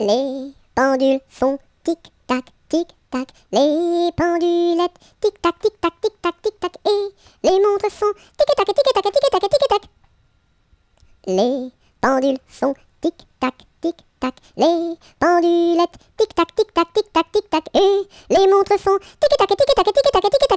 Les pendules font tic-tac, tic-tac. Les pendulettes, tic-tac, tic-tac, tic-tac, tic-tac. Et les montres font tic-tac, tic-tac, tic-tac, tic-tac. Les pendules font tic-tac, tic-tac. Les pendulettes, tic-tac, tic-tac, tic-tac, tic-tac. Et les montres font tic-tac, tic-tac, tic-tac, tic-tac.